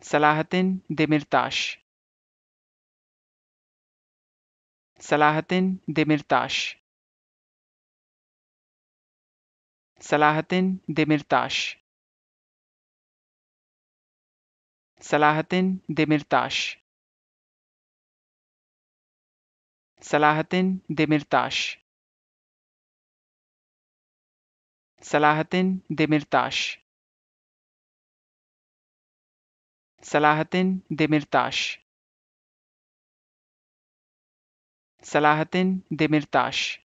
Salahaddin Demirtaş Salahaddin Demirtaş Salahaddin Demirtaş Salahaddin Demirtaş Salahaddin Demirtaş Salahaddin Demirtaş Salahaddin Demirtas Salahaddin Demirtas